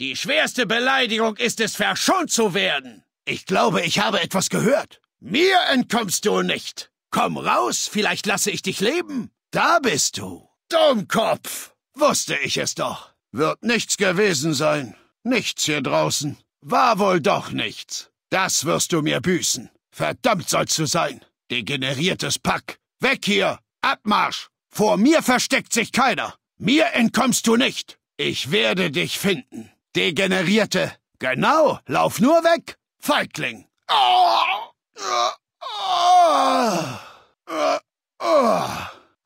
Die schwerste Beleidigung ist es, verschont zu werden. Ich glaube, ich habe etwas gehört. Mir entkommst du nicht. Komm raus, vielleicht lasse ich dich leben. Da bist du. Dummkopf. Wusste ich es doch. Wird nichts gewesen sein. Nichts hier draußen. War wohl doch nichts. Das wirst du mir büßen. Verdammt sollst du sein. Degeneriertes Pack. Weg hier. Abmarsch. Vor mir versteckt sich keiner. Mir entkommst du nicht. Ich werde dich finden. Degenerierte! Genau! Lauf nur weg! Feigling!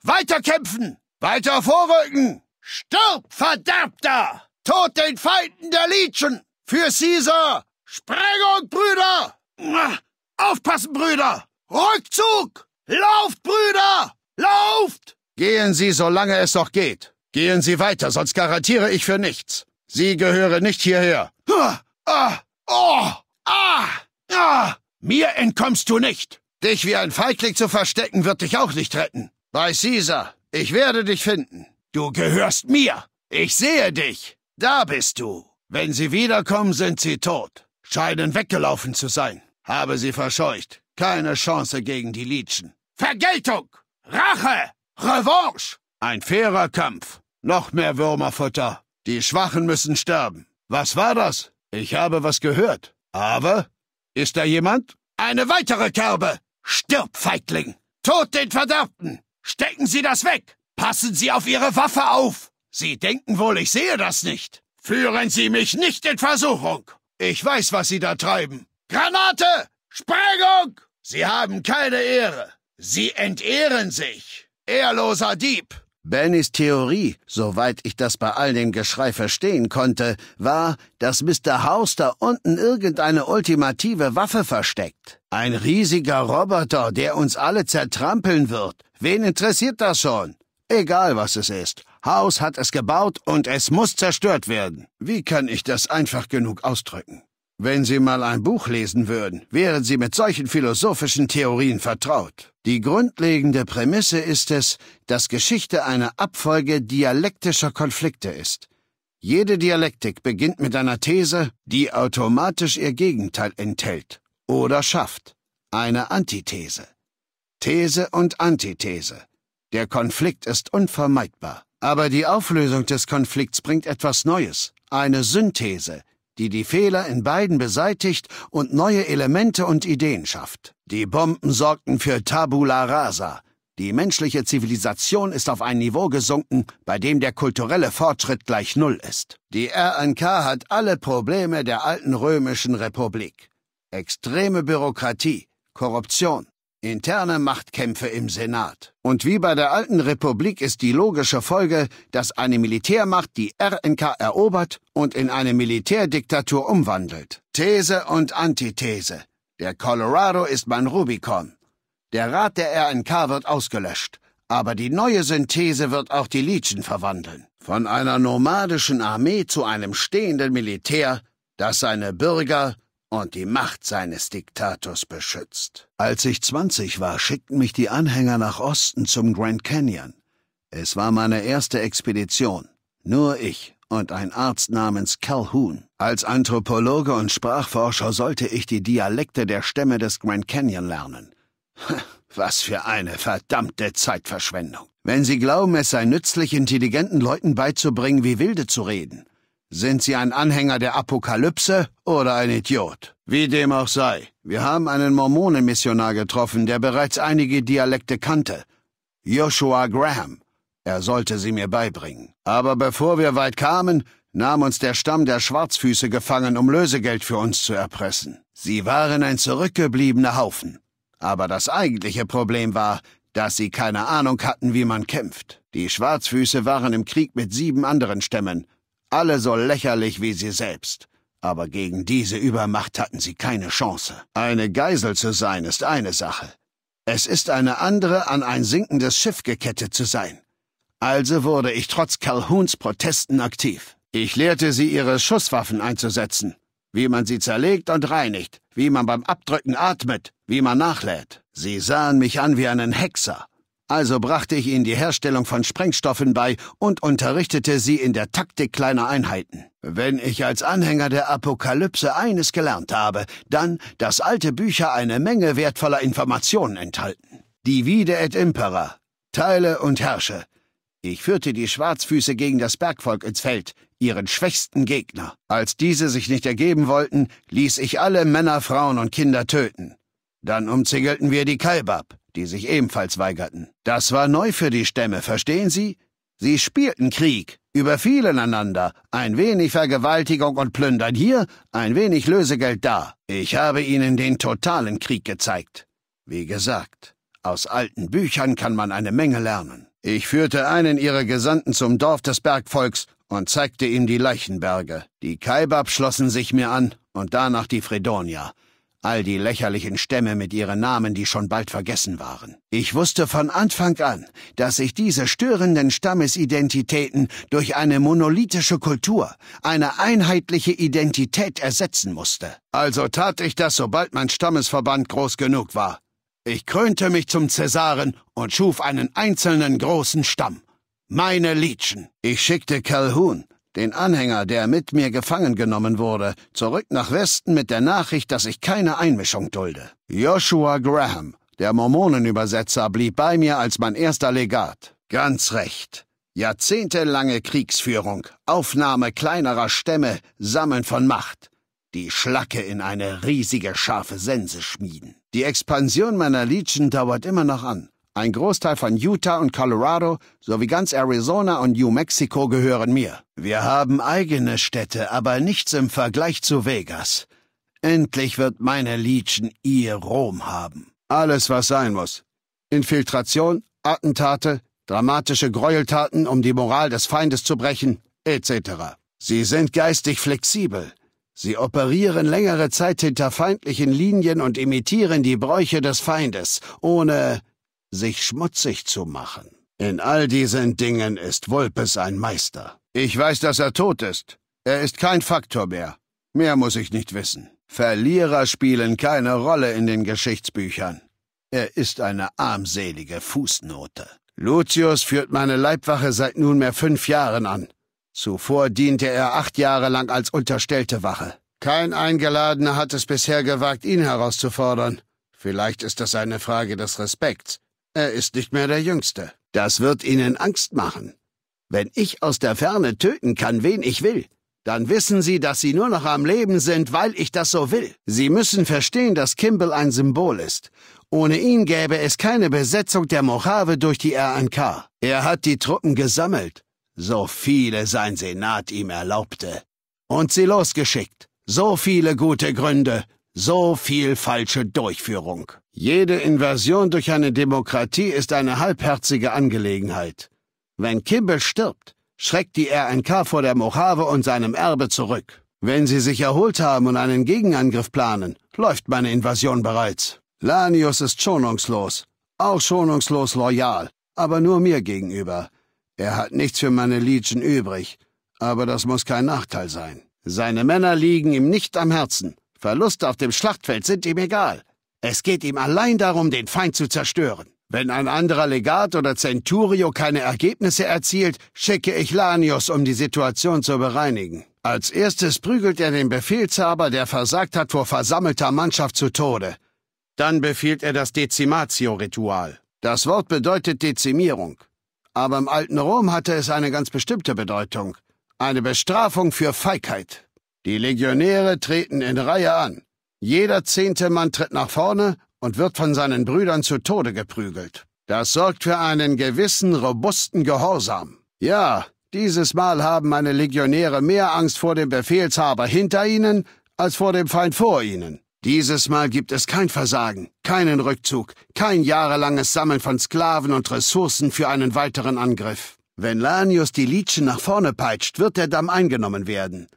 Weiterkämpfen! Weiter vorrücken! Stirb, Verderbter! Tod den Feinden der Legion! Für Caesar! Sprengung, Brüder! Aufpassen, Brüder! Rückzug! Lauft, Brüder! Lauft! Gehen Sie, solange es noch geht. Gehen Sie weiter, sonst garantiere ich für nichts. Sie gehören nicht hierher. Ah, ah, oh, ah, ah, mir entkommst du nicht. Dich wie ein Feigling zu verstecken, wird dich auch nicht retten. Bei Caesar, ich werde dich finden. Du gehörst mir. Ich sehe dich. Da bist du. Wenn sie wiederkommen, sind sie tot. Scheinen weggelaufen zu sein. Habe sie verscheucht. Keine Chance gegen die Liedchen. Vergeltung! Rache! Revanche! Ein fairer Kampf. Noch mehr Würmerfutter. Die Schwachen müssen sterben. Was war das? Ich habe was gehört. Aber? Ist da jemand? Eine weitere Kerbe! Stirb, Feigling! Tod den Verderbten! Stecken Sie das weg! Passen Sie auf Ihre Waffe auf! Sie denken wohl, ich sehe das nicht. Führen Sie mich nicht in Versuchung! Ich weiß, was Sie da treiben. Granate! Sprengung! Sie haben keine Ehre. Sie entehren sich. Ehrloser Dieb! Bennys Theorie, soweit ich das bei all dem Geschrei verstehen konnte, war, dass Mr. House da unten irgendeine ultimative Waffe versteckt. Ein riesiger Roboter, der uns alle zertrampeln wird. Wen interessiert das schon? Egal was es ist. House hat es gebaut und es muss zerstört werden. Wie kann ich das einfach genug ausdrücken? Wenn Sie mal ein Buch lesen würden, wären Sie mit solchen philosophischen Theorien vertraut. Die grundlegende Prämisse ist es, dass Geschichte eine Abfolge dialektischer Konflikte ist. Jede Dialektik beginnt mit einer These, die automatisch ihr Gegenteil enthält oder schafft. Eine Antithese. These und Antithese. Der Konflikt ist unvermeidbar. Aber die Auflösung des Konflikts bringt etwas Neues, eine Synthese, die die Fehler in beiden beseitigt und neue Elemente und Ideen schafft. Die Bomben sorgten für Tabula Rasa. Die menschliche Zivilisation ist auf ein Niveau gesunken, bei dem der kulturelle Fortschritt gleich Null ist. Die RNK hat alle Probleme der alten römischen Republik. Extreme Bürokratie, Korruption, Interne Machtkämpfe im Senat. Und wie bei der alten Republik ist die logische Folge, dass eine Militärmacht die RNK erobert und in eine Militärdiktatur umwandelt. These und Antithese. Der Colorado ist mein Rubicon. Der Rat der RNK wird ausgelöscht. Aber die neue Synthese wird auch die Legion verwandeln. Von einer nomadischen Armee zu einem stehenden Militär, das seine Bürger und die Macht seines Diktators beschützt. Als ich 20 war, schickten mich die Anhänger nach Osten zum Grand Canyon. Es war meine erste Expedition. Nur ich und ein Arzt namens Calhoun. Als Anthropologe und Sprachforscher sollte ich die Dialekte der Stämme des Grand Canyon lernen. Was für eine verdammte Zeitverschwendung. Wenn Sie glauben, es sei nützlich, intelligenten Leuten beizubringen, wie Wilde zu reden, sind Sie ein Anhänger der Apokalypse oder ein Idiot? Wie dem auch sei, wir haben einen Mormonenmissionar getroffen, der bereits einige Dialekte kannte. Joshua Graham. Er sollte sie mir beibringen. Aber bevor wir weit kamen, nahm uns der Stamm der Schwarzfüße gefangen, um Lösegeld für uns zu erpressen. Sie waren ein zurückgebliebener Haufen. Aber das eigentliche Problem war, dass sie keine Ahnung hatten, wie man kämpft. Die Schwarzfüße waren im Krieg mit sieben anderen Stämmen, alle so lächerlich wie sie selbst. Aber gegen diese Übermacht hatten sie keine Chance. Eine Geisel zu sein ist eine Sache. Es ist eine andere, an ein sinkendes Schiff gekettet zu sein. Also wurde ich trotz Calhouns Protesten aktiv. Ich lehrte sie, ihre Schusswaffen einzusetzen, wie man sie zerlegt und reinigt, wie man beim Abdrücken atmet, wie man nachlädt. Sie sahen mich an wie einen Hexer, also brachte ich ihnen die Herstellung von Sprengstoffen bei und unterrichtete sie in der Taktik kleiner Einheiten. Wenn ich als Anhänger der Apokalypse eines gelernt habe, dann, dass alte Bücher eine Menge wertvoller Informationen enthalten. Divide et impera. Teile und herrsche. Ich führte die Schwarzfüße gegen das Bergvolk ins Feld, ihren schwächsten Gegner. Als diese sich nicht ergeben wollten, ließ ich alle Männer, Frauen und Kinder töten. Dann umzingelten wir die Kaibab, die sich ebenfalls weigerten. Das war neu für die Stämme, verstehen Sie? Sie spielten Krieg, überfielen einander, ein wenig Vergewaltigung und Plündern hier, ein wenig Lösegeld da. Ich habe ihnen den totalen Krieg gezeigt. Wie gesagt, aus alten Büchern kann man eine Menge lernen. Ich führte einen ihrer Gesandten zum Dorf des Bergvolks und zeigte ihm die Leichenberge. Die Kaibab schlossen sich mir an und danach die Fredonia all die lächerlichen Stämme mit ihren Namen, die schon bald vergessen waren. Ich wusste von Anfang an, dass sich diese störenden Stammesidentitäten durch eine monolithische Kultur, eine einheitliche Identität ersetzen musste. Also tat ich das, sobald mein Stammesverband groß genug war. Ich krönte mich zum Cäsaren und schuf einen einzelnen großen Stamm. Meine Legion. Ich schickte Calhoun, den Anhänger, der mit mir gefangen genommen wurde, zurück nach Westen mit der Nachricht, dass ich keine Einmischung dulde. Joshua Graham, der Mormonenübersetzer, blieb bei mir als mein erster Legat. Ganz recht. Jahrzehntelange Kriegsführung, Aufnahme kleinerer Stämme, Sammeln von Macht die Schlacke in eine riesige scharfe Sense schmieden. Die Expansion meiner Legion dauert immer noch an. Ein Großteil von Utah und Colorado sowie ganz Arizona und New Mexico gehören mir. Wir haben eigene Städte, aber nichts im Vergleich zu Vegas. Endlich wird meine Legion ihr Rom haben. Alles, was sein muss. Infiltration, Attentate, dramatische Gräueltaten, um die Moral des Feindes zu brechen, etc. Sie sind geistig flexibel. Sie operieren längere Zeit hinter feindlichen Linien und imitieren die Bräuche des Feindes, ohne sich schmutzig zu machen. In all diesen Dingen ist Wolpes ein Meister. Ich weiß, dass er tot ist. Er ist kein Faktor mehr. Mehr muss ich nicht wissen. Verlierer spielen keine Rolle in den Geschichtsbüchern. Er ist eine armselige Fußnote. Lucius führt meine Leibwache seit nunmehr fünf Jahren an. Zuvor diente er acht Jahre lang als unterstellte Wache. Kein Eingeladener hat es bisher gewagt, ihn herauszufordern. Vielleicht ist das eine Frage des Respekts. Er ist nicht mehr der Jüngste. Das wird Ihnen Angst machen. Wenn ich aus der Ferne töten kann, wen ich will, dann wissen Sie, dass Sie nur noch am Leben sind, weil ich das so will. Sie müssen verstehen, dass Kimball ein Symbol ist. Ohne ihn gäbe es keine Besetzung der Mojave durch die RNK. Er hat die Truppen gesammelt, so viele sein Senat ihm erlaubte, und sie losgeschickt. So viele gute Gründe, so viel falsche Durchführung. Jede Invasion durch eine Demokratie ist eine halbherzige Angelegenheit. Wenn Kimball stirbt, schreckt die RNK vor der Mojave und seinem Erbe zurück. Wenn sie sich erholt haben und einen Gegenangriff planen, läuft meine Invasion bereits. Lanius ist schonungslos, auch schonungslos loyal, aber nur mir gegenüber. Er hat nichts für meine Legion übrig, aber das muss kein Nachteil sein. Seine Männer liegen ihm nicht am Herzen, Verluste auf dem Schlachtfeld sind ihm egal. Es geht ihm allein darum, den Feind zu zerstören. Wenn ein anderer Legat oder Centurio keine Ergebnisse erzielt, schicke ich Lanius, um die Situation zu bereinigen. Als erstes prügelt er den Befehlshaber, der versagt hat, vor versammelter Mannschaft zu Tode. Dann befiehlt er das Dezimatio-Ritual. Das Wort bedeutet Dezimierung. Aber im alten Rom hatte es eine ganz bestimmte Bedeutung. Eine Bestrafung für Feigheit. Die Legionäre treten in Reihe an. Jeder zehnte Mann tritt nach vorne und wird von seinen Brüdern zu Tode geprügelt. Das sorgt für einen gewissen robusten Gehorsam. Ja, dieses Mal haben meine Legionäre mehr Angst vor dem Befehlshaber hinter ihnen als vor dem Feind vor ihnen. Dieses Mal gibt es kein Versagen, keinen Rückzug, kein jahrelanges Sammeln von Sklaven und Ressourcen für einen weiteren Angriff. Wenn Lanius die Litschen nach vorne peitscht, wird der Damm eingenommen werden.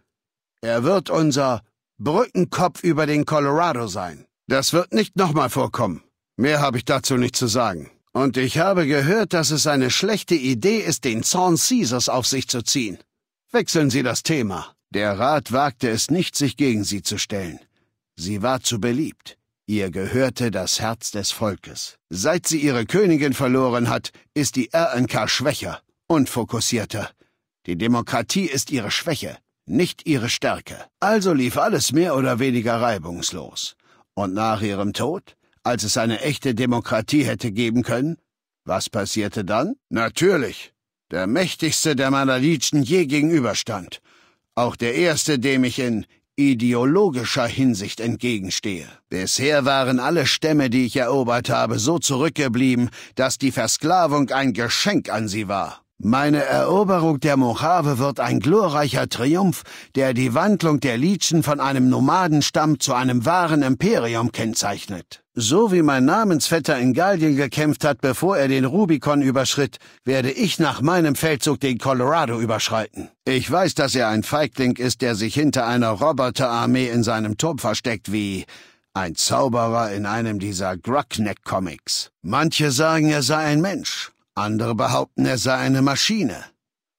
Er wird unser Brückenkopf über den Colorado sein. Das wird nicht nochmal vorkommen. Mehr habe ich dazu nicht zu sagen. Und ich habe gehört, dass es eine schlechte Idee ist, den Zorn Caesars auf sich zu ziehen. Wechseln Sie das Thema. Der Rat wagte es nicht, sich gegen sie zu stellen. Sie war zu beliebt. Ihr gehörte das Herz des Volkes. Seit sie ihre Königin verloren hat, ist die RNK schwächer, unfokussierter. Die Demokratie ist ihre Schwäche nicht ihre Stärke. Also lief alles mehr oder weniger reibungslos. Und nach ihrem Tod, als es eine echte Demokratie hätte geben können, was passierte dann? Natürlich. Der mächtigste der Manalitschen je gegenüberstand. Auch der erste, dem ich in ideologischer Hinsicht entgegenstehe. Bisher waren alle Stämme, die ich erobert habe, so zurückgeblieben, dass die Versklavung ein Geschenk an sie war. Meine Eroberung der Mojave wird ein glorreicher Triumph, der die Wandlung der Liedschen von einem Nomadenstamm zu einem wahren Imperium kennzeichnet. So wie mein Namensvetter in Gallien gekämpft hat, bevor er den Rubikon überschritt, werde ich nach meinem Feldzug den Colorado überschreiten. Ich weiß, dass er ein Feigling ist, der sich hinter einer Roboterarmee in seinem Turm versteckt, wie ein Zauberer in einem dieser Gruckneck-Comics. Manche sagen, er sei ein Mensch. Andere behaupten, er sei eine Maschine.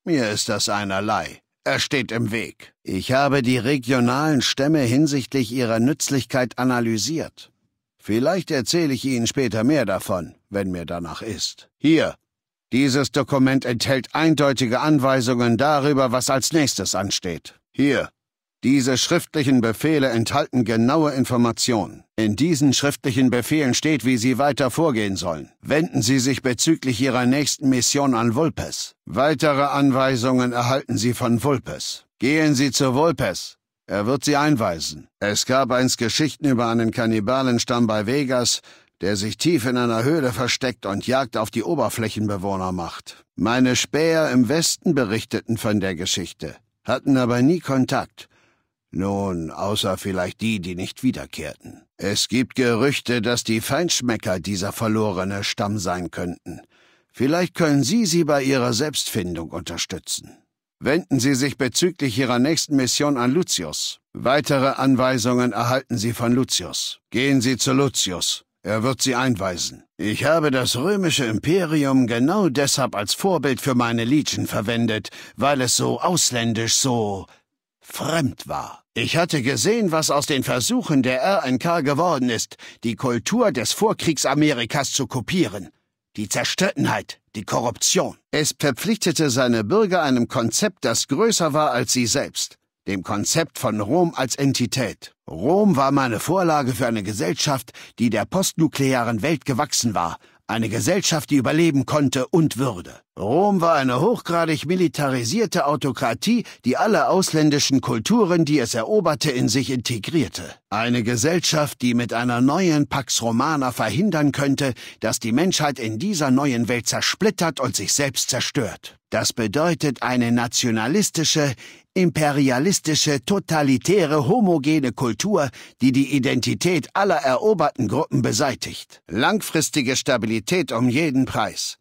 Mir ist das einerlei. Er steht im Weg. Ich habe die regionalen Stämme hinsichtlich ihrer Nützlichkeit analysiert. Vielleicht erzähle ich Ihnen später mehr davon, wenn mir danach ist. Hier. Dieses Dokument enthält eindeutige Anweisungen darüber, was als nächstes ansteht. Hier. Diese schriftlichen Befehle enthalten genaue Informationen. In diesen schriftlichen Befehlen steht, wie Sie weiter vorgehen sollen. Wenden Sie sich bezüglich Ihrer nächsten Mission an Vulpes. Weitere Anweisungen erhalten Sie von Vulpes. Gehen Sie zu Vulpes. Er wird Sie einweisen. Es gab einst Geschichten über einen Kannibalenstamm bei Vegas, der sich tief in einer Höhle versteckt und Jagd auf die Oberflächenbewohner macht. Meine Späher im Westen berichteten von der Geschichte, hatten aber nie Kontakt. Nun, außer vielleicht die, die nicht wiederkehrten. Es gibt Gerüchte, dass die Feinschmecker dieser verlorene Stamm sein könnten. Vielleicht können Sie sie bei ihrer Selbstfindung unterstützen. Wenden Sie sich bezüglich Ihrer nächsten Mission an Lucius. Weitere Anweisungen erhalten Sie von Lucius. Gehen Sie zu Lucius. Er wird Sie einweisen. Ich habe das römische Imperium genau deshalb als Vorbild für meine Legion verwendet, weil es so ausländisch, so fremd war. Ich hatte gesehen, was aus den Versuchen der RNK geworden ist, die Kultur des Vorkriegsamerikas zu kopieren. Die Zerstörtenheit, die Korruption. Es verpflichtete seine Bürger einem Konzept, das größer war als sie selbst, dem Konzept von Rom als Entität. Rom war meine Vorlage für eine Gesellschaft, die der postnuklearen Welt gewachsen war eine Gesellschaft, die überleben konnte und würde. Rom war eine hochgradig militarisierte Autokratie, die alle ausländischen Kulturen, die es eroberte, in sich integrierte. Eine Gesellschaft, die mit einer neuen Pax Romana verhindern könnte, dass die Menschheit in dieser neuen Welt zersplittert und sich selbst zerstört. Das bedeutet eine nationalistische, imperialistische, totalitäre, homogene Kultur, die die Identität aller eroberten Gruppen beseitigt. Langfristige Stabilität um jeden Preis.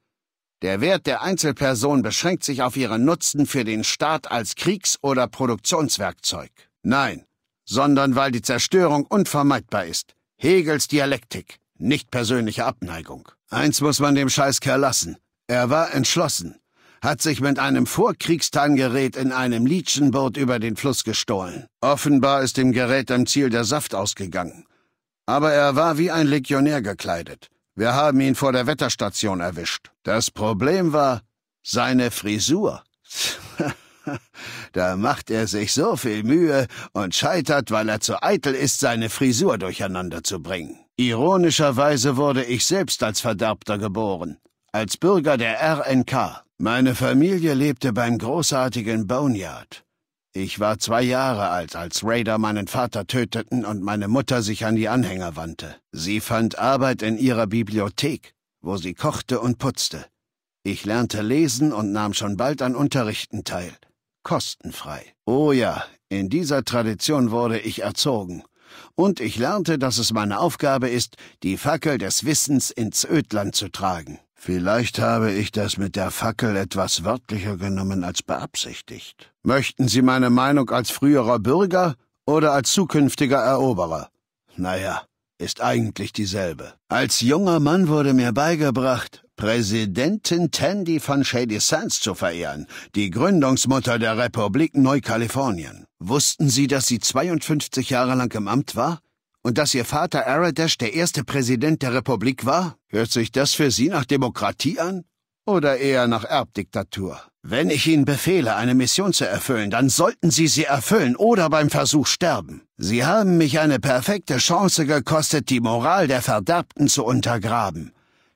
Der Wert der Einzelperson beschränkt sich auf ihren Nutzen für den Staat als Kriegs- oder Produktionswerkzeug. Nein, sondern weil die Zerstörung unvermeidbar ist. Hegels Dialektik, nicht persönliche Abneigung. Eins muss man dem Scheißkerl lassen. Er war entschlossen hat sich mit einem Vorkriegstangerät in einem Lietschenboot über den Fluss gestohlen. Offenbar ist dem Gerät am Ziel der Saft ausgegangen. Aber er war wie ein Legionär gekleidet. Wir haben ihn vor der Wetterstation erwischt. Das Problem war seine Frisur. da macht er sich so viel Mühe und scheitert, weil er zu eitel ist, seine Frisur durcheinander zu bringen. Ironischerweise wurde ich selbst als Verderbter geboren als Bürger der RNK. Meine Familie lebte beim großartigen Boneyard. Ich war zwei Jahre alt, als Raider meinen Vater töteten und meine Mutter sich an die Anhänger wandte. Sie fand Arbeit in ihrer Bibliothek, wo sie kochte und putzte. Ich lernte lesen und nahm schon bald an Unterrichten teil. Kostenfrei. Oh ja, in dieser Tradition wurde ich erzogen. Und ich lernte, dass es meine Aufgabe ist, die Fackel des Wissens ins Ödland zu tragen. Vielleicht habe ich das mit der Fackel etwas wörtlicher genommen als beabsichtigt. Möchten Sie meine Meinung als früherer Bürger oder als zukünftiger Eroberer? Naja, ist eigentlich dieselbe. Als junger Mann wurde mir beigebracht, Präsidentin Tandy von Shady Sands zu verehren, die Gründungsmutter der Republik Neukalifornien. Wussten Sie, dass sie 52 Jahre lang im Amt war? Und dass Ihr Vater Aradash der erste Präsident der Republik war? Hört sich das für Sie nach Demokratie an? Oder eher nach Erbdiktatur? Wenn ich Ihnen befehle, eine Mission zu erfüllen, dann sollten Sie sie erfüllen oder beim Versuch sterben. Sie haben mich eine perfekte Chance gekostet, die Moral der Verderbten zu untergraben.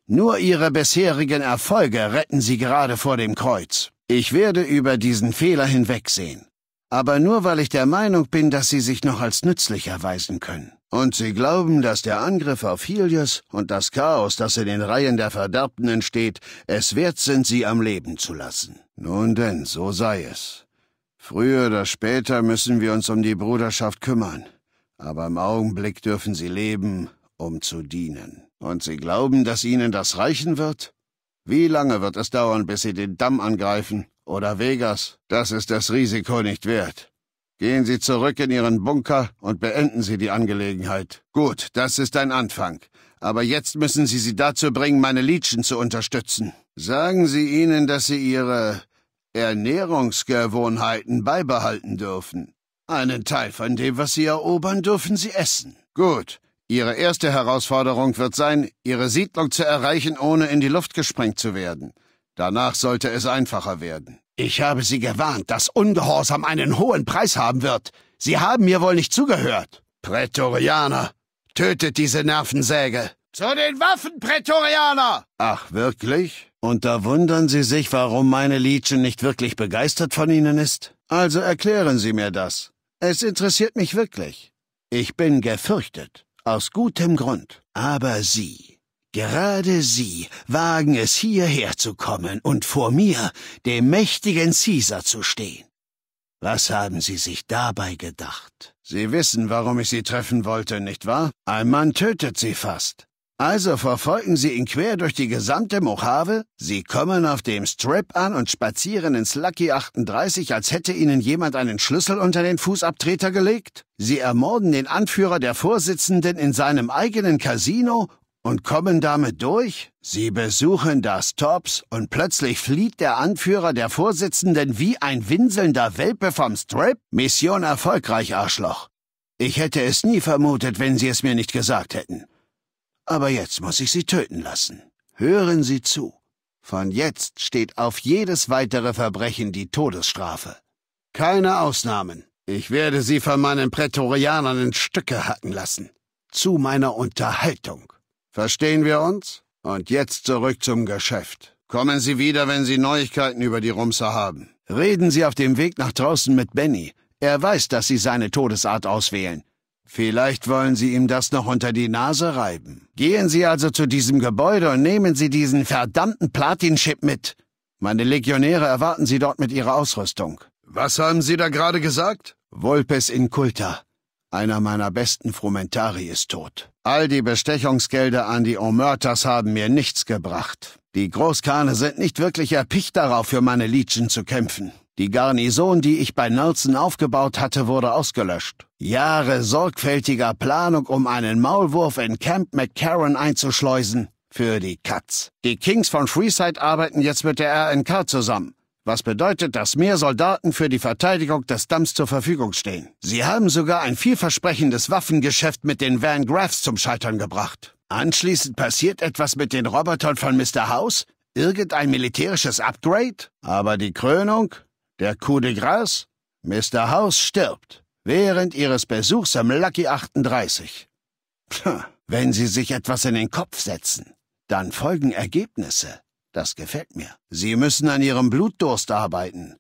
Nur Ihre bisherigen Erfolge retten Sie gerade vor dem Kreuz. Ich werde über diesen Fehler hinwegsehen. Aber nur weil ich der Meinung bin, dass Sie sich noch als nützlich erweisen können. Und sie glauben, dass der Angriff auf Helios und das Chaos, das in den Reihen der Verderbten entsteht, es wert sind, sie am Leben zu lassen. Nun denn, so sei es. Früher oder später müssen wir uns um die Bruderschaft kümmern. Aber im Augenblick dürfen sie leben, um zu dienen. Und sie glauben, dass ihnen das reichen wird? Wie lange wird es dauern, bis sie den Damm angreifen? Oder Vegas? Das ist das Risiko nicht wert. Gehen Sie zurück in Ihren Bunker und beenden Sie die Angelegenheit. Gut, das ist ein Anfang. Aber jetzt müssen Sie sie dazu bringen, meine Liedchen zu unterstützen. Sagen Sie ihnen, dass Sie Ihre Ernährungsgewohnheiten beibehalten dürfen. Einen Teil von dem, was Sie erobern, dürfen Sie essen. Gut. Ihre erste Herausforderung wird sein, Ihre Siedlung zu erreichen, ohne in die Luft gesprengt zu werden. Danach sollte es einfacher werden. Ich habe Sie gewarnt, dass Ungehorsam einen hohen Preis haben wird. Sie haben mir wohl nicht zugehört. Prätorianer, tötet diese Nervensäge. Zu den Waffen, Prätorianer! Ach, wirklich? Und da wundern Sie sich, warum meine Liedchen nicht wirklich begeistert von Ihnen ist? Also erklären Sie mir das. Es interessiert mich wirklich. Ich bin gefürchtet, aus gutem Grund. Aber Sie, Gerade Sie wagen es hierher zu kommen und vor mir, dem mächtigen Caesar, zu stehen. Was haben Sie sich dabei gedacht? Sie wissen, warum ich Sie treffen wollte, nicht wahr? Ein Mann tötet Sie fast. Also verfolgen Sie ihn quer durch die gesamte Mojave? Sie kommen auf dem Strip an und spazieren ins Lucky 38, als hätte Ihnen jemand einen Schlüssel unter den Fußabtreter gelegt? Sie ermorden den Anführer der Vorsitzenden in seinem eigenen Casino und kommen damit durch. Sie besuchen das Tops und plötzlich flieht der Anführer der Vorsitzenden wie ein winselnder Welpe vom Strip. Mission erfolgreich, Arschloch. Ich hätte es nie vermutet, wenn Sie es mir nicht gesagt hätten. Aber jetzt muss ich Sie töten lassen. Hören Sie zu. Von jetzt steht auf jedes weitere Verbrechen die Todesstrafe. Keine Ausnahmen. Ich werde Sie von meinen Prätorianern in Stücke hacken lassen. Zu meiner Unterhaltung. Verstehen wir uns? Und jetzt zurück zum Geschäft. Kommen Sie wieder, wenn Sie Neuigkeiten über die Rumser haben. Reden Sie auf dem Weg nach draußen mit Benny. Er weiß, dass Sie seine Todesart auswählen. Vielleicht wollen Sie ihm das noch unter die Nase reiben. Gehen Sie also zu diesem Gebäude und nehmen Sie diesen verdammten Platin-Chip mit. Meine Legionäre erwarten Sie dort mit Ihrer Ausrüstung. Was haben Sie da gerade gesagt? in Kulta. Einer meiner besten Frumentari ist tot. All die Bestechungsgelder an die Omertas haben mir nichts gebracht. Die Großkane sind nicht wirklich erpicht darauf, für meine Legion zu kämpfen. Die Garnison, die ich bei Nelson aufgebaut hatte, wurde ausgelöscht. Jahre sorgfältiger Planung, um einen Maulwurf in Camp McCarran einzuschleusen. Für die Katz. Die Kings von Freeside arbeiten jetzt mit der RNK zusammen. Was bedeutet, dass mehr Soldaten für die Verteidigung des Damms zur Verfügung stehen. Sie haben sogar ein vielversprechendes Waffengeschäft mit den Van Graffs zum Scheitern gebracht. Anschließend passiert etwas mit den Robotern von Mr. House? Irgendein militärisches Upgrade? Aber die Krönung? Der Coup de Grâce? Mr. House stirbt während ihres Besuchs am Lucky 38. wenn Sie sich etwas in den Kopf setzen, dann folgen Ergebnisse. Das gefällt mir. Sie müssen an Ihrem Blutdurst arbeiten.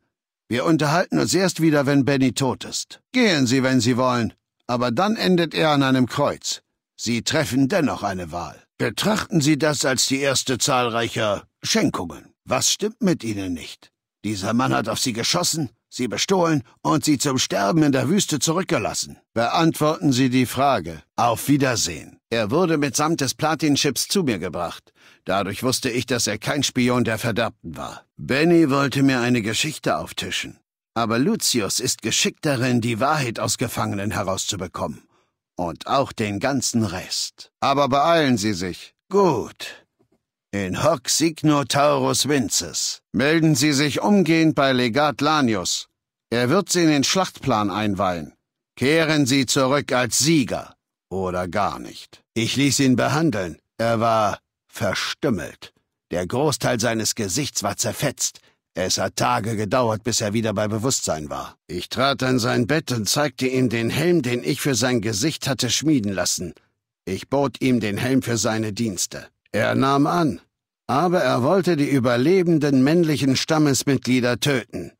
Wir unterhalten uns erst wieder, wenn Benny tot ist. Gehen Sie, wenn Sie wollen, aber dann endet er an einem Kreuz. Sie treffen dennoch eine Wahl. Betrachten Sie das als die erste zahlreicher Schenkungen. Was stimmt mit Ihnen nicht? Dieser Mann hat auf Sie geschossen, sie bestohlen und sie zum Sterben in der Wüste zurückgelassen? Beantworten Sie die Frage. Auf Wiedersehen. Er wurde mitsamt des Platinchips zu mir gebracht. Dadurch wusste ich, dass er kein Spion der Verderbten war. Benny wollte mir eine Geschichte auftischen. Aber Lucius ist geschickt darin, die Wahrheit aus Gefangenen herauszubekommen. Und auch den ganzen Rest. Aber beeilen Sie sich. Gut in hoc signo taurus vinces. Melden Sie sich umgehend bei Legat Lanius. Er wird Sie in den Schlachtplan einweihen. Kehren Sie zurück als Sieger. Oder gar nicht. Ich ließ ihn behandeln. Er war verstümmelt. Der Großteil seines Gesichts war zerfetzt. Es hat Tage gedauert, bis er wieder bei Bewusstsein war. Ich trat an sein Bett und zeigte ihm den Helm, den ich für sein Gesicht hatte schmieden lassen. Ich bot ihm den Helm für seine Dienste. Er nahm an, aber er wollte die überlebenden männlichen Stammesmitglieder töten.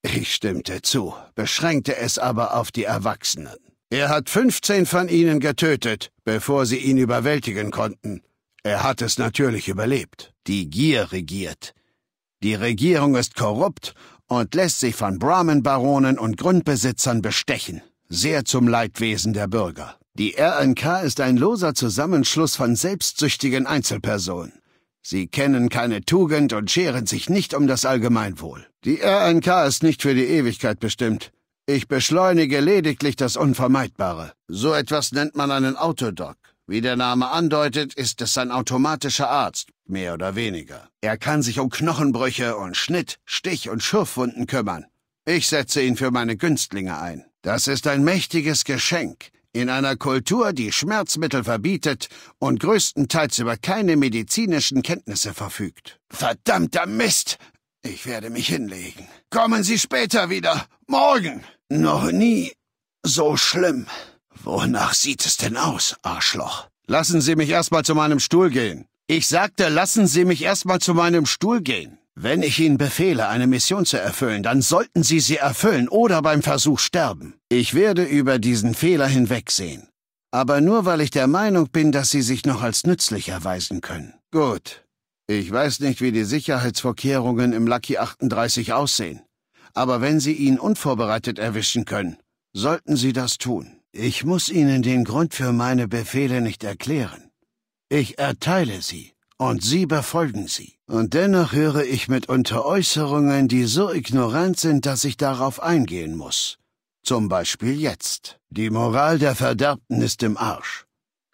Ich stimmte zu, beschränkte es aber auf die Erwachsenen. Er hat 15 von ihnen getötet, bevor sie ihn überwältigen konnten. Er hat es natürlich überlebt. Die Gier regiert. Die Regierung ist korrupt und lässt sich von Brahmenbaronen und Grundbesitzern bestechen, sehr zum Leidwesen der Bürger. Die RNK ist ein loser Zusammenschluss von selbstsüchtigen Einzelpersonen. Sie kennen keine Tugend und scheren sich nicht um das Allgemeinwohl. Die RNK ist nicht für die Ewigkeit bestimmt. Ich beschleunige lediglich das Unvermeidbare. So etwas nennt man einen Autodoc. Wie der Name andeutet, ist es ein automatischer Arzt, mehr oder weniger. Er kann sich um Knochenbrüche und Schnitt, Stich und Schürfwunden kümmern. Ich setze ihn für meine Günstlinge ein. Das ist ein mächtiges Geschenk. In einer Kultur, die Schmerzmittel verbietet und größtenteils über keine medizinischen Kenntnisse verfügt. Verdammter Mist! Ich werde mich hinlegen. Kommen Sie später wieder. Morgen. Noch nie so schlimm. Wonach sieht es denn aus, Arschloch? Lassen Sie mich erstmal zu meinem Stuhl gehen. Ich sagte, lassen Sie mich erstmal zu meinem Stuhl gehen. Wenn ich Ihnen befehle, eine Mission zu erfüllen, dann sollten Sie sie erfüllen oder beim Versuch sterben. Ich werde über diesen Fehler hinwegsehen. Aber nur weil ich der Meinung bin, dass Sie sich noch als nützlich erweisen können. Gut. Ich weiß nicht, wie die Sicherheitsvorkehrungen im Lucky 38 aussehen. Aber wenn Sie ihn unvorbereitet erwischen können, sollten Sie das tun. Ich muss Ihnen den Grund für meine Befehle nicht erklären. Ich erteile sie und sie befolgen sie. Und dennoch höre ich mitunter Äußerungen, die so ignorant sind, dass ich darauf eingehen muss. Zum Beispiel jetzt. Die Moral der Verderbten ist im Arsch.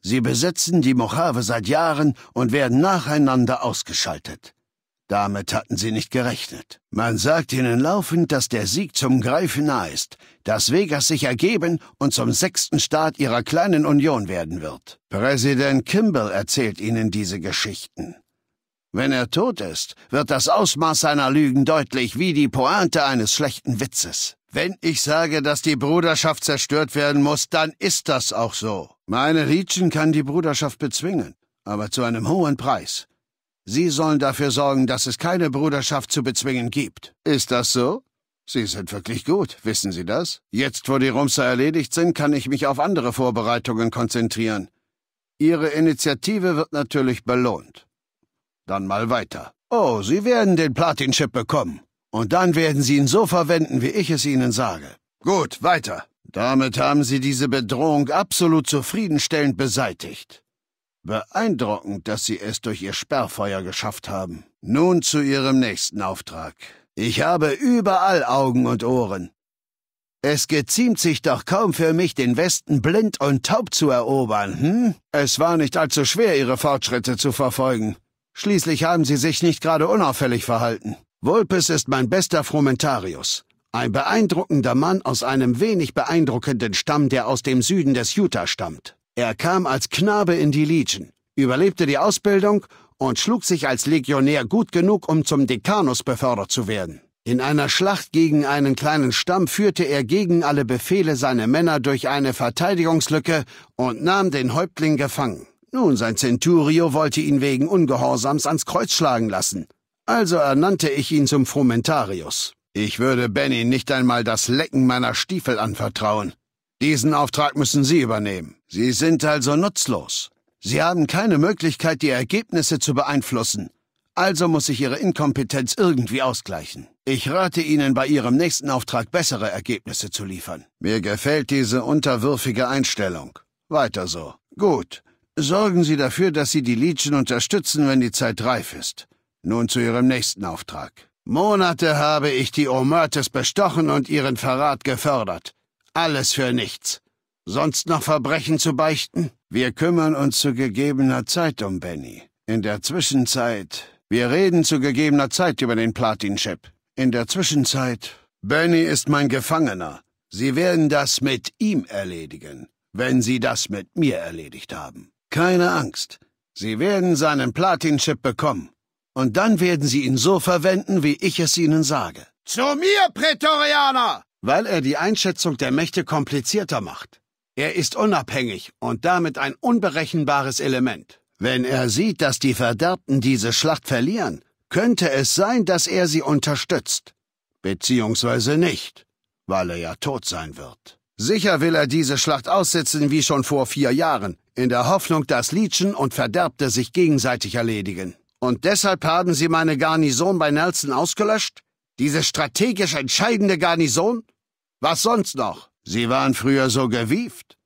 Sie besetzen die Mojave seit Jahren und werden nacheinander ausgeschaltet. Damit hatten sie nicht gerechnet. Man sagt ihnen laufend, dass der Sieg zum Greifen nahe ist, dass Vegas sich ergeben und zum sechsten Staat ihrer kleinen Union werden wird. Präsident Kimball erzählt ihnen diese Geschichten. Wenn er tot ist, wird das Ausmaß seiner Lügen deutlich wie die Pointe eines schlechten Witzes. Wenn ich sage, dass die Bruderschaft zerstört werden muss, dann ist das auch so. Meine Rietchen kann die Bruderschaft bezwingen, aber zu einem hohen Preis. Sie sollen dafür sorgen, dass es keine Bruderschaft zu bezwingen gibt. Ist das so? Sie sind wirklich gut, wissen Sie das? Jetzt, wo die Rumser erledigt sind, kann ich mich auf andere Vorbereitungen konzentrieren. Ihre Initiative wird natürlich belohnt. Dann mal weiter. Oh, Sie werden den Platin-Chip bekommen. Und dann werden Sie ihn so verwenden, wie ich es Ihnen sage. Gut, weiter. Damit haben Sie diese Bedrohung absolut zufriedenstellend beseitigt. Beeindruckend, dass Sie es durch Ihr Sperrfeuer geschafft haben. Nun zu Ihrem nächsten Auftrag. Ich habe überall Augen und Ohren. Es geziemt sich doch kaum für mich, den Westen blind und taub zu erobern, hm? Es war nicht allzu schwer, Ihre Fortschritte zu verfolgen. Schließlich haben Sie sich nicht gerade unauffällig verhalten. Vulpes ist mein bester Frumentarius. Ein beeindruckender Mann aus einem wenig beeindruckenden Stamm, der aus dem Süden des Utah stammt. Er kam als Knabe in die Legion, überlebte die Ausbildung und schlug sich als Legionär gut genug, um zum Dekanus befördert zu werden. In einer Schlacht gegen einen kleinen Stamm führte er gegen alle Befehle seiner Männer durch eine Verteidigungslücke und nahm den Häuptling gefangen. Nun, sein Centurio wollte ihn wegen Ungehorsams ans Kreuz schlagen lassen. Also ernannte ich ihn zum Frumentarius. Ich würde Benny nicht einmal das Lecken meiner Stiefel anvertrauen. Diesen Auftrag müssen Sie übernehmen. Sie sind also nutzlos. Sie haben keine Möglichkeit, die Ergebnisse zu beeinflussen. Also muss ich Ihre Inkompetenz irgendwie ausgleichen. Ich rate Ihnen, bei Ihrem nächsten Auftrag bessere Ergebnisse zu liefern. Mir gefällt diese unterwürfige Einstellung. Weiter so. Gut. Sorgen Sie dafür, dass Sie die Legion unterstützen, wenn die Zeit reif ist. Nun zu Ihrem nächsten Auftrag. Monate habe ich die Omertes bestochen und ihren Verrat gefördert. Alles für nichts. Sonst noch Verbrechen zu beichten? Wir kümmern uns zu gegebener Zeit um Benny. In der Zwischenzeit. Wir reden zu gegebener Zeit über den Platin-Chip. In der Zwischenzeit. Benny ist mein Gefangener. Sie werden das mit ihm erledigen, wenn Sie das mit mir erledigt haben. Keine Angst. Sie werden seinen Platin-Chip bekommen. Und dann werden Sie ihn so verwenden, wie ich es Ihnen sage. Zu mir, Prätorianer! weil er die Einschätzung der Mächte komplizierter macht. Er ist unabhängig und damit ein unberechenbares Element. Wenn er sieht, dass die Verderbten diese Schlacht verlieren, könnte es sein, dass er sie unterstützt. Beziehungsweise nicht, weil er ja tot sein wird. Sicher will er diese Schlacht aussitzen wie schon vor vier Jahren, in der Hoffnung, dass Legion und Verderbte sich gegenseitig erledigen. Und deshalb haben Sie meine Garnison bei Nelson ausgelöscht? Diese strategisch entscheidende Garnison? Was sonst noch? Sie waren früher so gewieft.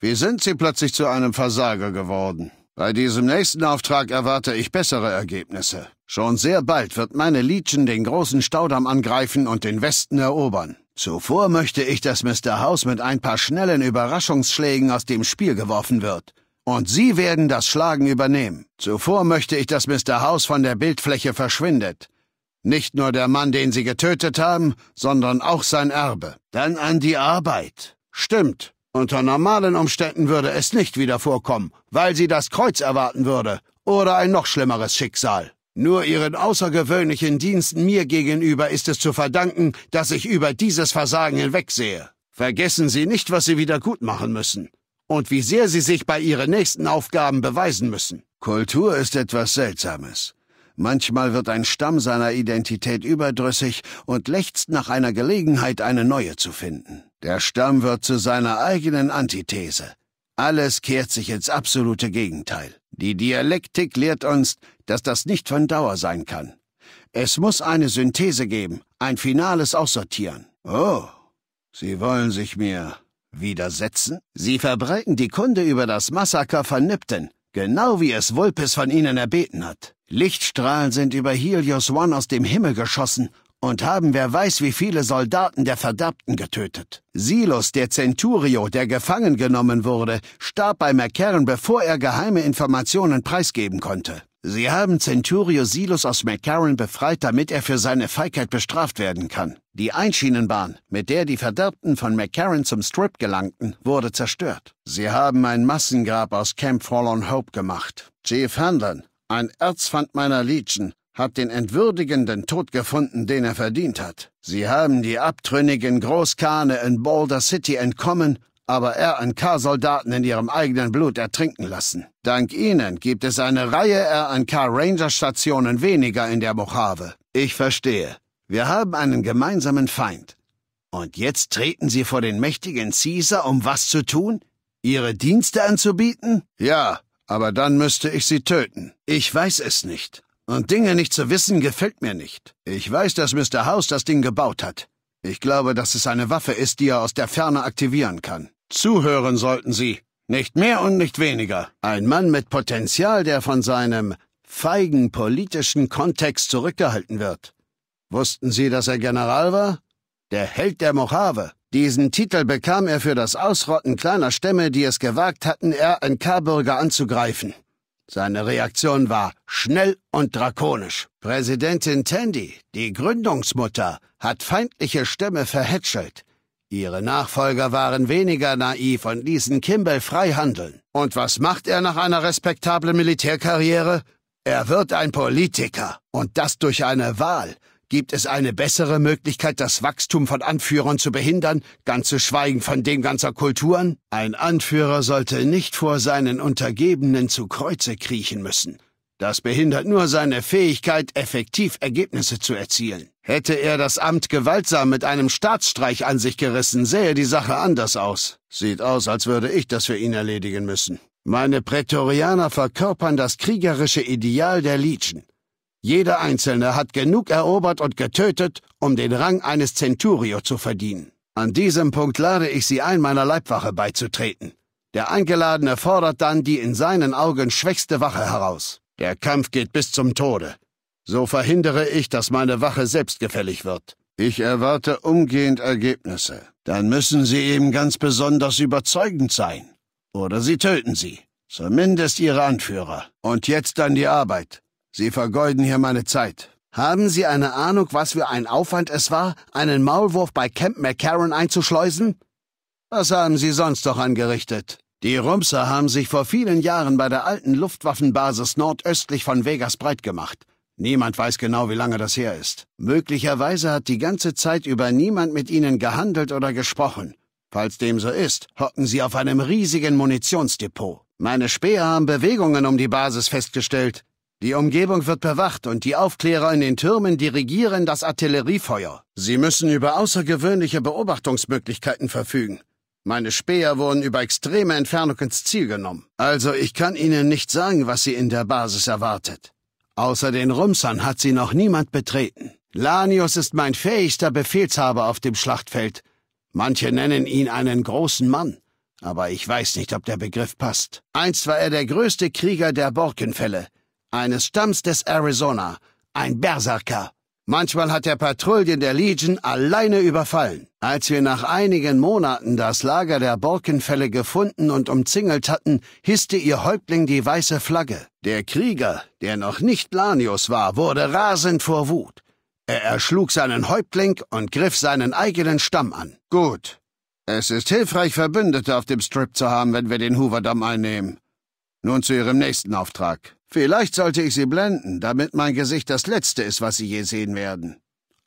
Wie sind Sie plötzlich zu einem Versager geworden? Bei diesem nächsten Auftrag erwarte ich bessere Ergebnisse. Schon sehr bald wird meine Legion den großen Staudamm angreifen und den Westen erobern. Zuvor möchte ich, dass Mr. House mit ein paar schnellen Überraschungsschlägen aus dem Spiel geworfen wird. Und Sie werden das Schlagen übernehmen. Zuvor möchte ich, dass Mr. House von der Bildfläche verschwindet. Nicht nur der Mann, den Sie getötet haben, sondern auch sein Erbe. Dann an die Arbeit. Stimmt. Unter normalen Umständen würde es nicht wieder vorkommen, weil sie das Kreuz erwarten würde oder ein noch schlimmeres Schicksal. Nur ihren außergewöhnlichen Diensten mir gegenüber ist es zu verdanken, dass ich über dieses Versagen hinwegsehe. Vergessen Sie nicht, was Sie wieder gut machen müssen und wie sehr Sie sich bei Ihren nächsten Aufgaben beweisen müssen. Kultur ist etwas Seltsames. Manchmal wird ein Stamm seiner Identität überdrüssig und lechzt nach einer Gelegenheit, eine neue zu finden. Der Stamm wird zu seiner eigenen Antithese. Alles kehrt sich ins absolute Gegenteil. Die Dialektik lehrt uns, dass das nicht von Dauer sein kann. Es muss eine Synthese geben, ein finales Aussortieren. Oh, Sie wollen sich mir widersetzen? Sie verbreiten die Kunde über das Massaker von Nipton, genau wie es Wulpes von Ihnen erbeten hat. Lichtstrahlen sind über Helios One aus dem Himmel geschossen und haben wer weiß wie viele Soldaten der Verderbten getötet. Silos, der Centurio, der gefangen genommen wurde, starb bei McCarran, bevor er geheime Informationen preisgeben konnte. Sie haben Centurio Silos aus McCarran befreit, damit er für seine Feigheit bestraft werden kann. Die Einschienenbahn, mit der die Verderbten von McCarran zum Strip gelangten, wurde zerstört. Sie haben ein Massengrab aus Camp Forlorn Hope gemacht. Chief Handlern, ein Erzfand meiner Legion hat den entwürdigenden Tod gefunden, den er verdient hat. Sie haben die abtrünnigen Großkane in Boulder City entkommen, aber er RNK-Soldaten in ihrem eigenen Blut ertrinken lassen. Dank ihnen gibt es eine Reihe RNK-Ranger-Stationen weniger in der Mojave. Ich verstehe. Wir haben einen gemeinsamen Feind. Und jetzt treten Sie vor den mächtigen Caesar, um was zu tun? Ihre Dienste anzubieten? Ja, aber dann müsste ich sie töten. Ich weiß es nicht. Und Dinge nicht zu wissen gefällt mir nicht. Ich weiß, dass Mr. House das Ding gebaut hat. Ich glaube, dass es eine Waffe ist, die er aus der Ferne aktivieren kann. Zuhören sollten Sie. Nicht mehr und nicht weniger. Ein Mann mit Potenzial, der von seinem feigen politischen Kontext zurückgehalten wird. Wussten Sie, dass er General war? Der Held der Mojave. Diesen Titel bekam er für das Ausrotten kleiner Stämme, die es gewagt hatten, RNK-Bürger anzugreifen. Seine Reaktion war schnell und drakonisch. Präsidentin Tandy, die Gründungsmutter, hat feindliche Stämme verhätschelt. Ihre Nachfolger waren weniger naiv und ließen Kimball frei handeln. Und was macht er nach einer respektablen Militärkarriere? Er wird ein Politiker. Und das durch eine Wahl. Gibt es eine bessere Möglichkeit, das Wachstum von Anführern zu behindern, ganz zu schweigen von dem ganzer Kulturen? Ein Anführer sollte nicht vor seinen Untergebenen zu Kreuze kriechen müssen. Das behindert nur seine Fähigkeit, effektiv Ergebnisse zu erzielen. Hätte er das Amt gewaltsam mit einem Staatsstreich an sich gerissen, sähe die Sache anders aus. Sieht aus, als würde ich das für ihn erledigen müssen. Meine Prätorianer verkörpern das kriegerische Ideal der Legion. Jeder Einzelne hat genug erobert und getötet, um den Rang eines Centurio zu verdienen. An diesem Punkt lade ich Sie ein, meiner Leibwache beizutreten. Der Eingeladene fordert dann die in seinen Augen schwächste Wache heraus. Der Kampf geht bis zum Tode. So verhindere ich, dass meine Wache selbstgefällig wird. Ich erwarte umgehend Ergebnisse. Dann müssen sie eben ganz besonders überzeugend sein. Oder sie töten sie. Zumindest ihre Anführer. Und jetzt an die Arbeit. Sie vergeuden hier meine Zeit. Haben Sie eine Ahnung, was für ein Aufwand es war, einen Maulwurf bei Camp McCarran einzuschleusen? Was haben Sie sonst doch angerichtet? Die Rumser haben sich vor vielen Jahren bei der alten Luftwaffenbasis nordöstlich von Vegas breit gemacht. Niemand weiß genau, wie lange das her ist. Möglicherweise hat die ganze Zeit über niemand mit ihnen gehandelt oder gesprochen. Falls dem so ist, hocken sie auf einem riesigen Munitionsdepot. Meine Speer haben Bewegungen um die Basis festgestellt. Die Umgebung wird bewacht und die Aufklärer in den Türmen dirigieren das Artilleriefeuer. Sie müssen über außergewöhnliche Beobachtungsmöglichkeiten verfügen. Meine Speer wurden über extreme Entfernung ins Ziel genommen. Also ich kann Ihnen nicht sagen, was Sie in der Basis erwartet. Außer den Rumsern hat sie noch niemand betreten. Lanius ist mein fähigster Befehlshaber auf dem Schlachtfeld. Manche nennen ihn einen großen Mann, aber ich weiß nicht, ob der Begriff passt. Einst war er der größte Krieger der Borkenfälle eines Stamms des Arizona, ein Berserker. Manchmal hat er Patrouillen der Legion alleine überfallen. Als wir nach einigen Monaten das Lager der Borkenfälle gefunden und umzingelt hatten, hisste ihr Häuptling die weiße Flagge. Der Krieger, der noch nicht Lanius war, wurde rasend vor Wut. Er erschlug seinen Häuptling und griff seinen eigenen Stamm an. Gut. Es ist hilfreich, Verbündete auf dem Strip zu haben, wenn wir den Hooverdamm einnehmen. Nun zu Ihrem nächsten Auftrag. Vielleicht sollte ich sie blenden, damit mein Gesicht das Letzte ist, was Sie je sehen werden.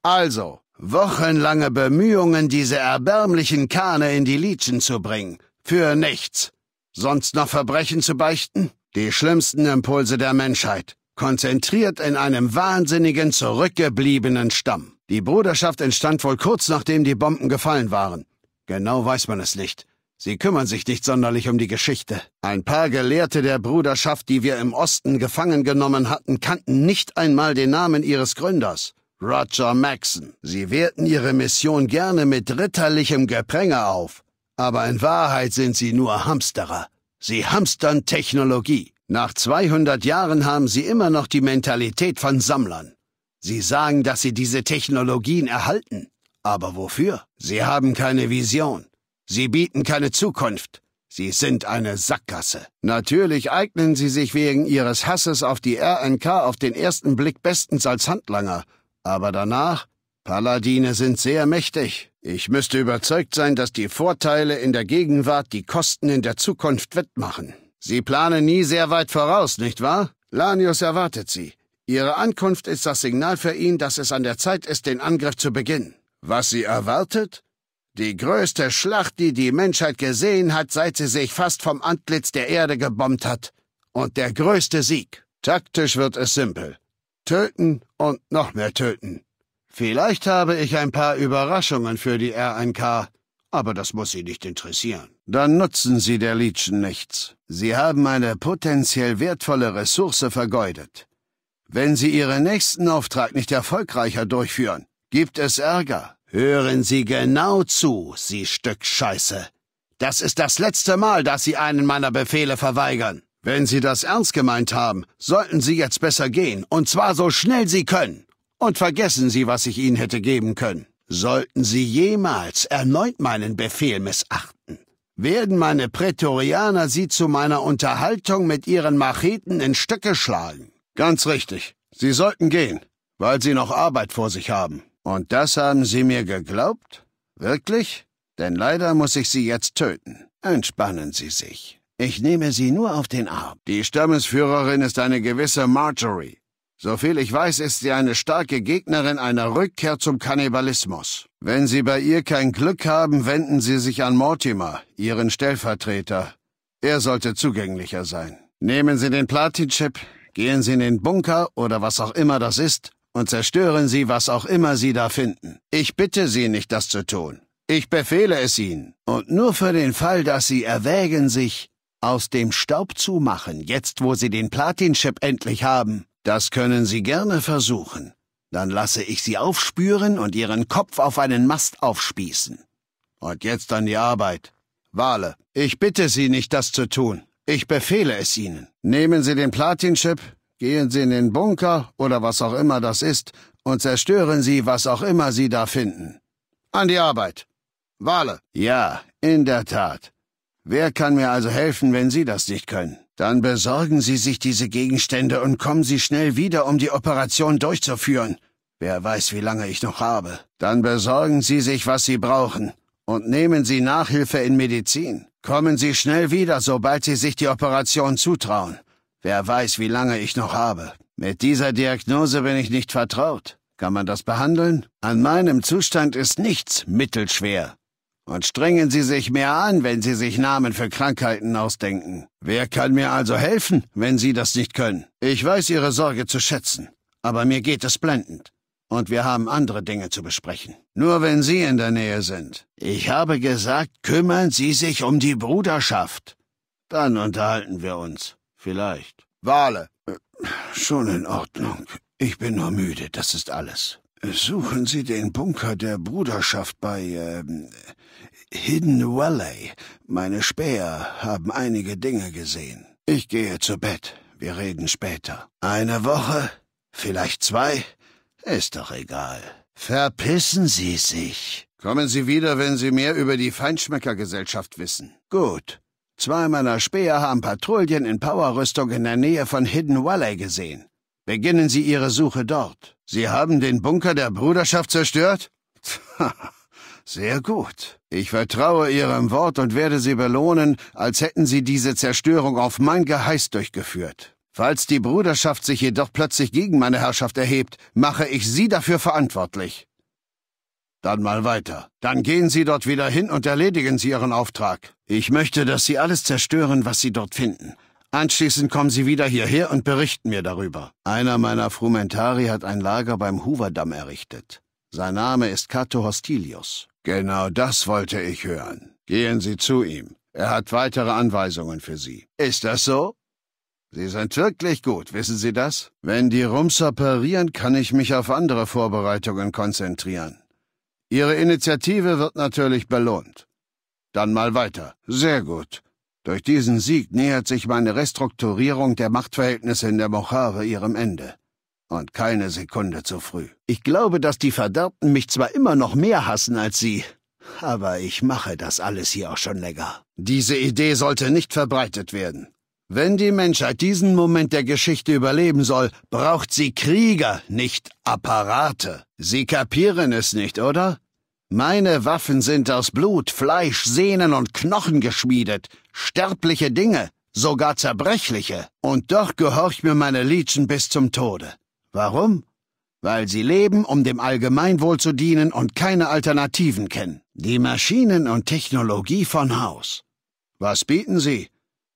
Also, wochenlange Bemühungen, diese erbärmlichen Kahne in die Liedchen zu bringen. Für nichts. Sonst noch Verbrechen zu beichten? Die schlimmsten Impulse der Menschheit. Konzentriert in einem wahnsinnigen, zurückgebliebenen Stamm. Die Bruderschaft entstand wohl kurz nachdem die Bomben gefallen waren. Genau weiß man es nicht. Sie kümmern sich nicht sonderlich um die Geschichte. Ein paar Gelehrte der Bruderschaft, die wir im Osten gefangen genommen hatten, kannten nicht einmal den Namen ihres Gründers. Roger Maxon. Sie werten ihre Mission gerne mit ritterlichem Gepränge auf. Aber in Wahrheit sind sie nur Hamsterer. Sie hamstern Technologie. Nach 200 Jahren haben sie immer noch die Mentalität von Sammlern. Sie sagen, dass sie diese Technologien erhalten. Aber wofür? Sie haben keine Vision. Sie bieten keine Zukunft. Sie sind eine Sackgasse. Natürlich eignen sie sich wegen ihres Hasses auf die RNK auf den ersten Blick bestens als Handlanger, aber danach Paladine sind sehr mächtig. Ich müsste überzeugt sein, dass die Vorteile in der Gegenwart die Kosten in der Zukunft wettmachen. Sie planen nie sehr weit voraus, nicht wahr? Lanius erwartet sie. Ihre Ankunft ist das Signal für ihn, dass es an der Zeit ist, den Angriff zu beginnen. Was sie erwartet? Die größte Schlacht, die die Menschheit gesehen hat, seit sie sich fast vom Antlitz der Erde gebombt hat. Und der größte Sieg. Taktisch wird es simpel. Töten und noch mehr töten. Vielleicht habe ich ein paar Überraschungen für die RNK, aber das muss Sie nicht interessieren. Dann nutzen Sie der Legion nichts. Sie haben eine potenziell wertvolle Ressource vergeudet. Wenn Sie Ihren nächsten Auftrag nicht erfolgreicher durchführen, gibt es Ärger. Hören Sie genau zu, Sie Stück Scheiße. Das ist das letzte Mal, dass Sie einen meiner Befehle verweigern. Wenn Sie das ernst gemeint haben, sollten Sie jetzt besser gehen, und zwar so schnell Sie können. Und vergessen Sie, was ich Ihnen hätte geben können. Sollten Sie jemals erneut meinen Befehl missachten, werden meine Prätorianer Sie zu meiner Unterhaltung mit Ihren Macheten in Stücke schlagen. Ganz richtig. Sie sollten gehen, weil Sie noch Arbeit vor sich haben. Und das haben Sie mir geglaubt? Wirklich? Denn leider muss ich Sie jetzt töten. Entspannen Sie sich. Ich nehme Sie nur auf den Arm. Die Stammesführerin ist eine gewisse Marjorie. Soviel ich weiß, ist sie eine starke Gegnerin einer Rückkehr zum Kannibalismus. Wenn Sie bei ihr kein Glück haben, wenden Sie sich an Mortimer, Ihren Stellvertreter. Er sollte zugänglicher sein. Nehmen Sie den Platinchip, gehen Sie in den Bunker oder was auch immer das ist und zerstören Sie, was auch immer Sie da finden. Ich bitte Sie nicht, das zu tun. Ich befehle es Ihnen. Und nur für den Fall, dass Sie erwägen, sich aus dem Staub zu machen, jetzt wo Sie den Platin-Chip endlich haben, das können Sie gerne versuchen. Dann lasse ich Sie aufspüren und Ihren Kopf auf einen Mast aufspießen. Und jetzt an die Arbeit. Wale, ich bitte Sie nicht, das zu tun. Ich befehle es Ihnen. Nehmen Sie den Platin-Chip, Gehen Sie in den Bunker oder was auch immer das ist und zerstören Sie, was auch immer Sie da finden. An die Arbeit. Wale. Ja, in der Tat. Wer kann mir also helfen, wenn Sie das nicht können? Dann besorgen Sie sich diese Gegenstände und kommen Sie schnell wieder, um die Operation durchzuführen. Wer weiß, wie lange ich noch habe. Dann besorgen Sie sich, was Sie brauchen, und nehmen Sie Nachhilfe in Medizin. Kommen Sie schnell wieder, sobald Sie sich die Operation zutrauen. Wer weiß, wie lange ich noch habe. Mit dieser Diagnose bin ich nicht vertraut. Kann man das behandeln? An meinem Zustand ist nichts mittelschwer. Und strengen Sie sich mehr an, wenn Sie sich Namen für Krankheiten ausdenken. Wer kann mir also helfen, wenn Sie das nicht können? Ich weiß Ihre Sorge zu schätzen, aber mir geht es blendend. Und wir haben andere Dinge zu besprechen. Nur wenn Sie in der Nähe sind. Ich habe gesagt, kümmern Sie sich um die Bruderschaft. Dann unterhalten wir uns. Vielleicht. Wale. Schon in Ordnung. Ich bin nur müde, das ist alles. Suchen Sie den Bunker der Bruderschaft bei ähm, Hidden Valley. Meine Späher haben einige Dinge gesehen. Ich gehe zu Bett. Wir reden später. Eine Woche, vielleicht zwei, ist doch egal. Verpissen Sie sich. Kommen Sie wieder, wenn Sie mehr über die Feinschmeckergesellschaft wissen. Gut. Zwei meiner Späher haben Patrouillen in Powerrüstung in der Nähe von Hidden Valley gesehen. Beginnen Sie Ihre Suche dort. Sie haben den Bunker der Bruderschaft zerstört? Sehr gut. Ich vertraue Ihrem Wort und werde Sie belohnen, als hätten Sie diese Zerstörung auf mein Geheiß durchgeführt. Falls die Bruderschaft sich jedoch plötzlich gegen meine Herrschaft erhebt, mache ich Sie dafür verantwortlich. Dann mal weiter. Dann gehen Sie dort wieder hin und erledigen Sie Ihren Auftrag. Ich möchte, dass Sie alles zerstören, was Sie dort finden. Anschließend kommen Sie wieder hierher und berichten mir darüber. Einer meiner Frumentari hat ein Lager beim Hooverdamm errichtet. Sein Name ist Cato Hostilius. Genau das wollte ich hören. Gehen Sie zu ihm. Er hat weitere Anweisungen für Sie. Ist das so? Sie sind wirklich gut, wissen Sie das? Wenn die Rumser parieren, kann ich mich auf andere Vorbereitungen konzentrieren. Ihre Initiative wird natürlich belohnt. Dann mal weiter. Sehr gut. Durch diesen Sieg nähert sich meine Restrukturierung der Machtverhältnisse in der Mojave ihrem Ende. Und keine Sekunde zu früh. Ich glaube, dass die Verderbten mich zwar immer noch mehr hassen als sie, aber ich mache das alles hier auch schon länger. Diese Idee sollte nicht verbreitet werden. Wenn die Menschheit diesen Moment der Geschichte überleben soll, braucht sie Krieger, nicht Apparate. Sie kapieren es nicht, oder? Meine Waffen sind aus Blut, Fleisch, Sehnen und Knochen geschmiedet, sterbliche Dinge, sogar zerbrechliche, und doch gehorcht mir meine Liedchen bis zum Tode. Warum? Weil sie leben, um dem Allgemeinwohl zu dienen und keine Alternativen kennen. Die Maschinen und Technologie von Haus. Was bieten sie?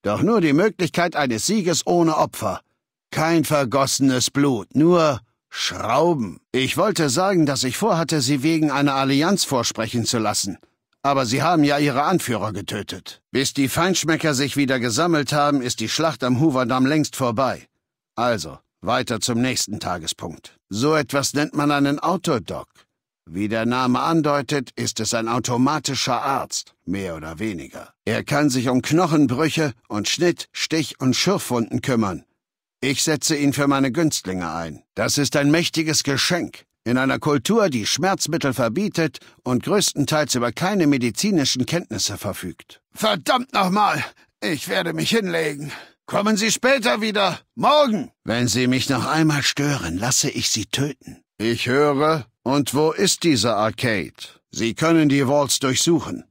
Doch nur die Möglichkeit eines Sieges ohne Opfer. Kein vergossenes Blut, nur Schrauben. Ich wollte sagen, dass ich vorhatte, Sie wegen einer Allianz vorsprechen zu lassen. Aber Sie haben ja Ihre Anführer getötet. Bis die Feinschmecker sich wieder gesammelt haben, ist die Schlacht am Hooverdamm längst vorbei. Also, weiter zum nächsten Tagespunkt. So etwas nennt man einen Autodoc. Wie der Name andeutet, ist es ein automatischer Arzt, mehr oder weniger. Er kann sich um Knochenbrüche und Schnitt, Stich und Schürfwunden kümmern. Ich setze ihn für meine Günstlinge ein. Das ist ein mächtiges Geschenk. In einer Kultur, die Schmerzmittel verbietet und größtenteils über keine medizinischen Kenntnisse verfügt. Verdammt nochmal! Ich werde mich hinlegen. Kommen Sie später wieder. Morgen. Wenn Sie mich noch einmal stören, lasse ich Sie töten. Ich höre. Und wo ist dieser Arcade? Sie können die Walls durchsuchen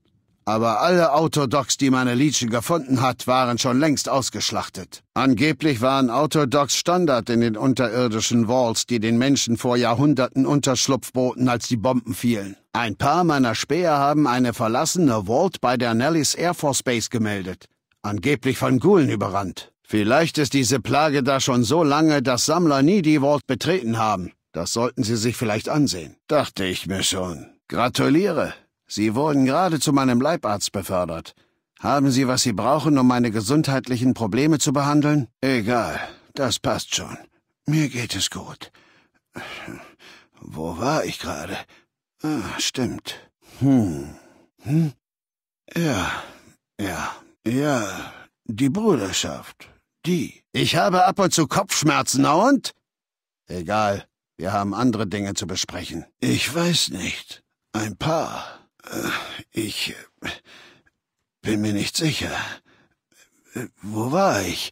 aber alle Autodocs, die meine Legion gefunden hat, waren schon längst ausgeschlachtet. Angeblich waren Autodocs Standard in den unterirdischen Walls, die den Menschen vor Jahrhunderten Unterschlupf boten, als die Bomben fielen. Ein paar meiner Späher haben eine verlassene Vault bei der Nellis Air Force Base gemeldet, angeblich von Gulen überrannt. Vielleicht ist diese Plage da schon so lange, dass Sammler nie die Vault betreten haben. Das sollten Sie sich vielleicht ansehen. Dachte ich mir schon. Gratuliere. Sie wurden gerade zu meinem Leibarzt befördert. Haben Sie, was Sie brauchen, um meine gesundheitlichen Probleme zu behandeln? Egal, das passt schon. Mir geht es gut. Wo war ich gerade? Ah, stimmt. Hm. Hm? Ja, ja, ja, die Bruderschaft. Die. Ich habe ab und zu Kopfschmerzen, na und? Egal, wir haben andere Dinge zu besprechen. Ich weiß nicht. Ein paar. Äh, ich äh, bin mir nicht sicher. Äh, wo war ich?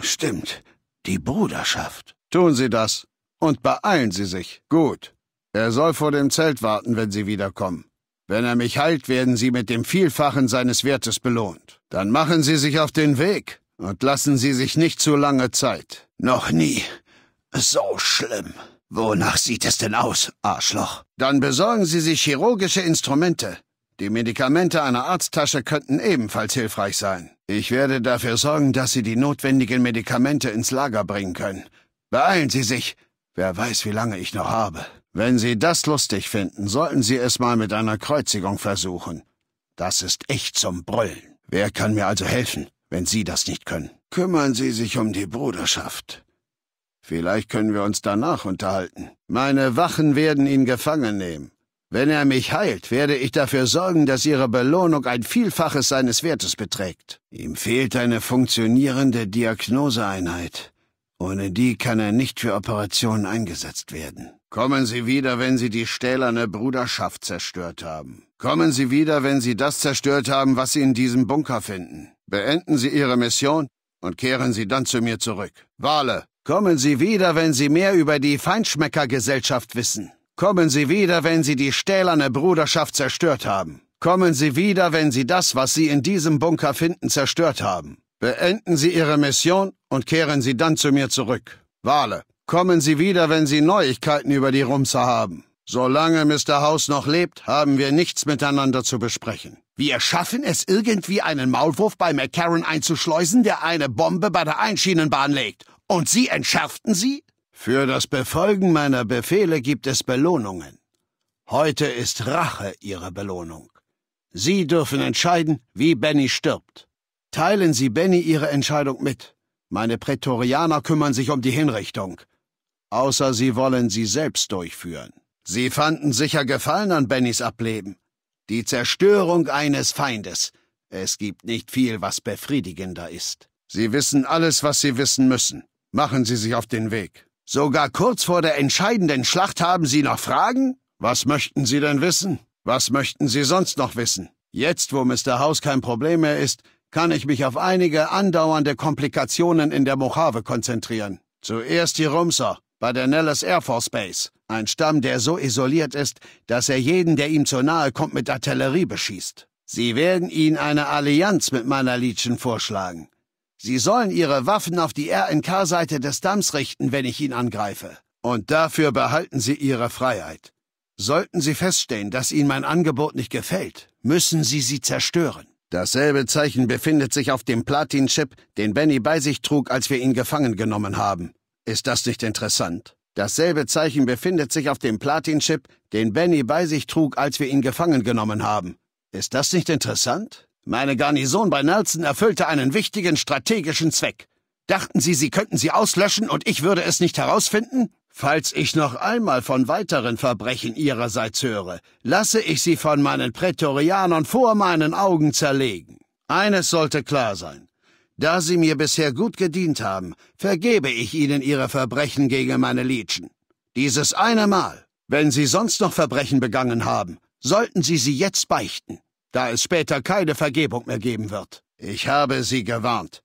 Stimmt, die Bruderschaft. Tun Sie das und beeilen Sie sich. Gut. Er soll vor dem Zelt warten, wenn Sie wiederkommen. Wenn er mich heilt, werden Sie mit dem Vielfachen seines Wertes belohnt. Dann machen Sie sich auf den Weg und lassen Sie sich nicht zu lange Zeit. Noch nie. So schlimm. Wonach sieht es denn aus, Arschloch? Dann besorgen Sie sich chirurgische Instrumente. Die Medikamente einer Arzttasche könnten ebenfalls hilfreich sein. Ich werde dafür sorgen, dass Sie die notwendigen Medikamente ins Lager bringen können. Beeilen Sie sich. Wer weiß, wie lange ich noch habe. Wenn Sie das lustig finden, sollten Sie es mal mit einer Kreuzigung versuchen. Das ist echt zum Brüllen. Wer kann mir also helfen, wenn Sie das nicht können? Kümmern Sie sich um die Bruderschaft. Vielleicht können wir uns danach unterhalten. Meine Wachen werden ihn gefangen nehmen. Wenn er mich heilt, werde ich dafür sorgen, dass ihre Belohnung ein Vielfaches seines Wertes beträgt. Ihm fehlt eine funktionierende Diagnoseeinheit. Ohne die kann er nicht für Operationen eingesetzt werden. Kommen Sie wieder, wenn Sie die stählerne Bruderschaft zerstört haben. Kommen Sie wieder, wenn Sie das zerstört haben, was Sie in diesem Bunker finden. Beenden Sie Ihre Mission und kehren Sie dann zu mir zurück. Wale, Kommen Sie wieder, wenn Sie mehr über die Feinschmeckergesellschaft wissen. Kommen Sie wieder, wenn Sie die stählerne Bruderschaft zerstört haben. Kommen Sie wieder, wenn Sie das, was Sie in diesem Bunker finden, zerstört haben. Beenden Sie Ihre Mission und kehren Sie dann zu mir zurück. Wale, kommen Sie wieder, wenn Sie Neuigkeiten über die Rumser haben. Solange Mr. House noch lebt, haben wir nichts miteinander zu besprechen. Wir schaffen es irgendwie, einen Maulwurf bei McCarran einzuschleusen, der eine Bombe bei der Einschienenbahn legt. Und Sie entschärften sie? Für das Befolgen meiner Befehle gibt es Belohnungen. Heute ist Rache Ihre Belohnung. Sie dürfen entscheiden, wie Benny stirbt. Teilen Sie Benny Ihre Entscheidung mit. Meine Prätorianer kümmern sich um die Hinrichtung. Außer Sie wollen sie selbst durchführen. Sie fanden sicher Gefallen an Bennys Ableben. Die Zerstörung eines Feindes. Es gibt nicht viel, was befriedigender ist. Sie wissen alles, was Sie wissen müssen. Machen Sie sich auf den Weg. Sogar kurz vor der entscheidenden Schlacht haben Sie noch Fragen? Was möchten Sie denn wissen? Was möchten Sie sonst noch wissen? Jetzt, wo Mr. House kein Problem mehr ist, kann ich mich auf einige andauernde Komplikationen in der Mojave konzentrieren. Zuerst die Rumser bei der Nellis Air Force Base, ein Stamm, der so isoliert ist, dass er jeden, der ihm zu nahe kommt, mit Artillerie beschießt. Sie werden ihn eine Allianz mit meiner Manalitschen vorschlagen. Sie sollen Ihre Waffen auf die RNK-Seite des Dams richten, wenn ich ihn angreife. Und dafür behalten Sie Ihre Freiheit. Sollten Sie feststellen, dass Ihnen mein Angebot nicht gefällt, müssen Sie sie zerstören. Dasselbe Zeichen befindet sich auf dem Platin-Chip, den Benny bei sich trug, als wir ihn gefangen genommen haben. Ist das nicht interessant? Dasselbe Zeichen befindet sich auf dem Platin-Chip, den Benny bei sich trug, als wir ihn gefangen genommen haben. Ist das nicht interessant? Meine Garnison bei Nelson erfüllte einen wichtigen strategischen Zweck. Dachten Sie, Sie könnten sie auslöschen und ich würde es nicht herausfinden? Falls ich noch einmal von weiteren Verbrechen Ihrerseits höre, lasse ich Sie von meinen Prätorianern vor meinen Augen zerlegen. Eines sollte klar sein. Da Sie mir bisher gut gedient haben, vergebe ich Ihnen Ihre Verbrechen gegen meine Liedchen. Dieses eine Mal. Wenn Sie sonst noch Verbrechen begangen haben, sollten Sie sie jetzt beichten da es später keine Vergebung mehr geben wird. Ich habe sie gewarnt.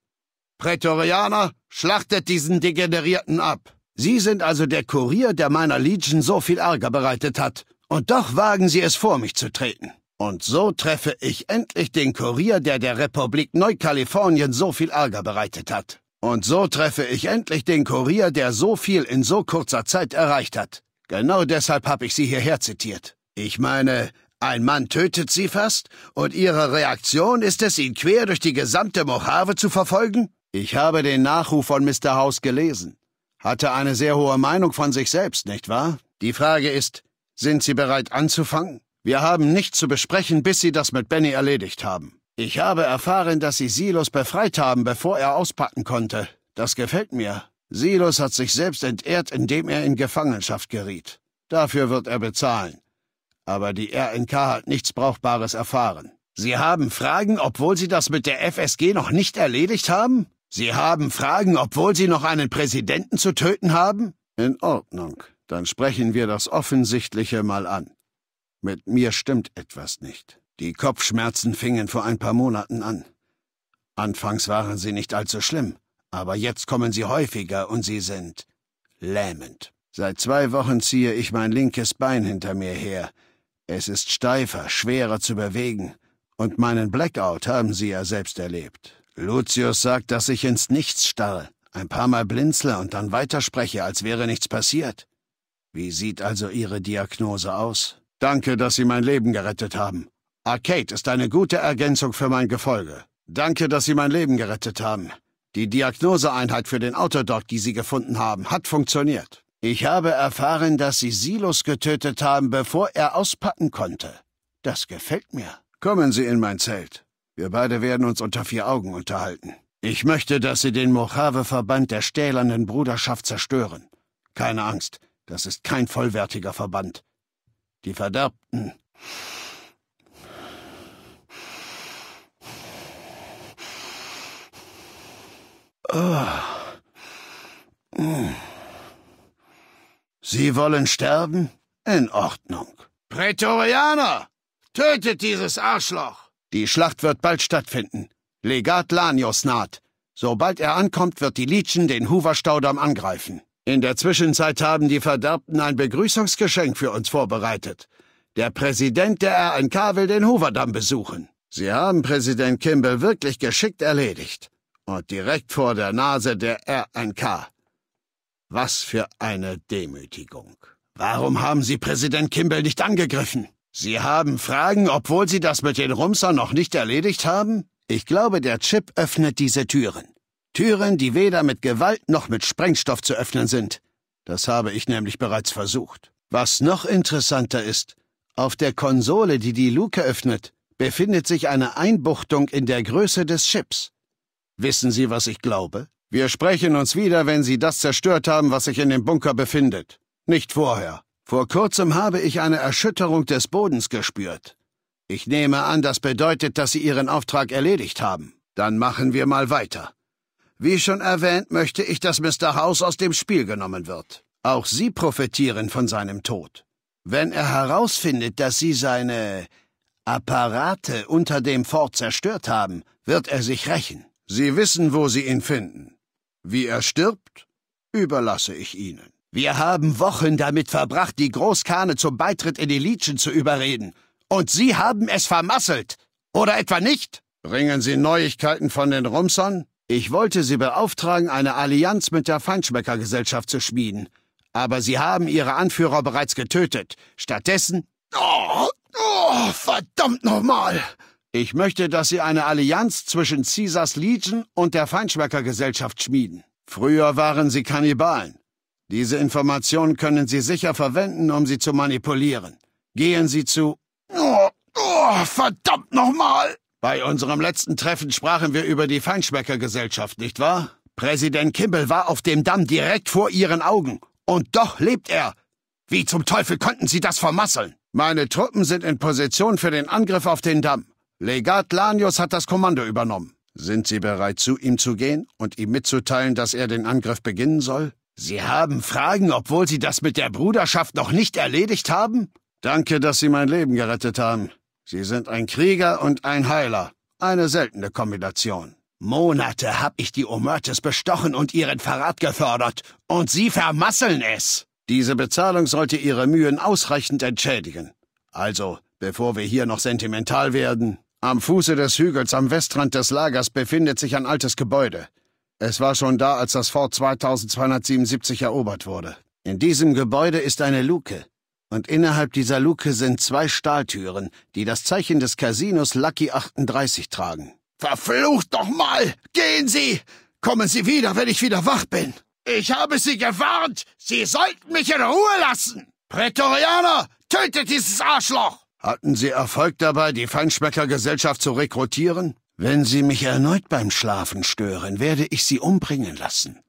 Prätorianer, schlachtet diesen Degenerierten ab. Sie sind also der Kurier, der meiner Legion so viel Ärger bereitet hat, und doch wagen sie es vor mich zu treten. Und so treffe ich endlich den Kurier, der der Republik Neukalifornien so viel Ärger bereitet hat. Und so treffe ich endlich den Kurier, der so viel in so kurzer Zeit erreicht hat. Genau deshalb habe ich Sie hierher zitiert. Ich meine, ein Mann tötet sie fast, und ihre Reaktion ist es, ihn quer durch die gesamte Mojave zu verfolgen? Ich habe den Nachruf von Mr. House gelesen. Hatte eine sehr hohe Meinung von sich selbst, nicht wahr? Die Frage ist, sind Sie bereit anzufangen? Wir haben nichts zu besprechen, bis Sie das mit Benny erledigt haben. Ich habe erfahren, dass Sie Silos befreit haben, bevor er auspacken konnte. Das gefällt mir. Silos hat sich selbst entehrt, indem er in Gefangenschaft geriet. Dafür wird er bezahlen aber die RNK hat nichts Brauchbares erfahren. Sie haben Fragen, obwohl Sie das mit der FSG noch nicht erledigt haben? Sie haben Fragen, obwohl Sie noch einen Präsidenten zu töten haben? In Ordnung, dann sprechen wir das Offensichtliche mal an. Mit mir stimmt etwas nicht. Die Kopfschmerzen fingen vor ein paar Monaten an. Anfangs waren sie nicht allzu schlimm, aber jetzt kommen sie häufiger und sie sind lähmend. Seit zwei Wochen ziehe ich mein linkes Bein hinter mir her, es ist steifer, schwerer zu bewegen. Und meinen Blackout haben Sie ja selbst erlebt. Lucius sagt, dass ich ins Nichts starre, ein paar Mal blinzle und dann weiterspreche, als wäre nichts passiert. Wie sieht also Ihre Diagnose aus? Danke, dass Sie mein Leben gerettet haben. Arcade ist eine gute Ergänzung für mein Gefolge. Danke, dass Sie mein Leben gerettet haben. Die Diagnoseeinheit für den Autodoc, die Sie gefunden haben, hat funktioniert. Ich habe erfahren, dass Sie Silos getötet haben, bevor er auspacken konnte. Das gefällt mir. Kommen Sie in mein Zelt. Wir beide werden uns unter vier Augen unterhalten. Ich möchte, dass Sie den Mojave-Verband der stählernen Bruderschaft zerstören. Keine Angst, das ist kein vollwertiger Verband. Die Verderbten. Oh. Ah. Mmh. Hm. Sie wollen sterben? In Ordnung. Prätorianer! Tötet dieses Arschloch! Die Schlacht wird bald stattfinden. Legat Lanios naht. Sobald er ankommt, wird die Legion den Hoover-Staudamm angreifen. In der Zwischenzeit haben die Verderbten ein Begrüßungsgeschenk für uns vorbereitet. Der Präsident der RNK will den Hoover-Damm besuchen. Sie haben Präsident Kimball wirklich geschickt erledigt. Und direkt vor der Nase der RNK. Was für eine Demütigung. Warum haben Sie Präsident Kimball nicht angegriffen? Sie haben Fragen, obwohl Sie das mit den Rumsern noch nicht erledigt haben? Ich glaube, der Chip öffnet diese Türen. Türen, die weder mit Gewalt noch mit Sprengstoff zu öffnen sind. Das habe ich nämlich bereits versucht. Was noch interessanter ist, auf der Konsole, die die Luke öffnet, befindet sich eine Einbuchtung in der Größe des Chips. Wissen Sie, was ich glaube? Wir sprechen uns wieder, wenn Sie das zerstört haben, was sich in dem Bunker befindet. Nicht vorher. Vor kurzem habe ich eine Erschütterung des Bodens gespürt. Ich nehme an, das bedeutet, dass Sie Ihren Auftrag erledigt haben. Dann machen wir mal weiter. Wie schon erwähnt, möchte ich, dass Mr. House aus dem Spiel genommen wird. Auch Sie profitieren von seinem Tod. Wenn er herausfindet, dass Sie seine Apparate unter dem Fort zerstört haben, wird er sich rächen. Sie wissen, wo Sie ihn finden. Wie er stirbt, überlasse ich Ihnen. Wir haben Wochen damit verbracht, die Großkane zum Beitritt in die Legion zu überreden. Und Sie haben es vermasselt. Oder etwa nicht? Bringen Sie Neuigkeiten von den Rumsern? Ich wollte Sie beauftragen, eine Allianz mit der Feinschmeckergesellschaft zu schmieden. Aber Sie haben Ihre Anführer bereits getötet. Stattdessen... Oh, oh verdammt nochmal! Ich möchte, dass Sie eine Allianz zwischen Caesars Legion und der Feinschmeckergesellschaft schmieden. Früher waren sie Kannibalen. Diese Informationen können Sie sicher verwenden, um sie zu manipulieren. Gehen Sie zu... Oh, oh, verdammt nochmal! Bei unserem letzten Treffen sprachen wir über die Feinschmeckergesellschaft, nicht wahr? Präsident Kimball war auf dem Damm direkt vor Ihren Augen. Und doch lebt er. Wie zum Teufel konnten Sie das vermasseln? Meine Truppen sind in Position für den Angriff auf den Damm. Legat Lanius hat das Kommando übernommen. Sind Sie bereit, zu ihm zu gehen und ihm mitzuteilen, dass er den Angriff beginnen soll? Sie haben Fragen, obwohl Sie das mit der Bruderschaft noch nicht erledigt haben? Danke, dass Sie mein Leben gerettet haben. Sie sind ein Krieger und ein Heiler. Eine seltene Kombination. Monate hab ich die Omertes bestochen und ihren Verrat gefördert. Und Sie vermasseln es! Diese Bezahlung sollte Ihre Mühen ausreichend entschädigen. Also, bevor wir hier noch sentimental werden, am Fuße des Hügels am Westrand des Lagers befindet sich ein altes Gebäude. Es war schon da, als das Fort 2277 erobert wurde. In diesem Gebäude ist eine Luke. Und innerhalb dieser Luke sind zwei Stahltüren, die das Zeichen des Casinos Lucky 38 tragen. Verflucht doch mal! Gehen Sie! Kommen Sie wieder, wenn ich wieder wach bin! Ich habe Sie gewarnt! Sie sollten mich in Ruhe lassen! Prätorianer, tötet dieses Arschloch! Hatten Sie Erfolg dabei, die Feinschmeckergesellschaft zu rekrutieren? Wenn Sie mich erneut beim Schlafen stören, werde ich Sie umbringen lassen.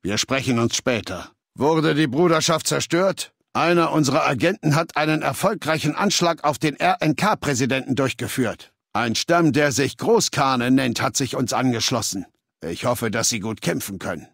Wir sprechen uns später. Wurde die Bruderschaft zerstört? Einer unserer Agenten hat einen erfolgreichen Anschlag auf den RNK-Präsidenten durchgeführt. Ein Stamm, der sich Großkane nennt, hat sich uns angeschlossen. Ich hoffe, dass Sie gut kämpfen können.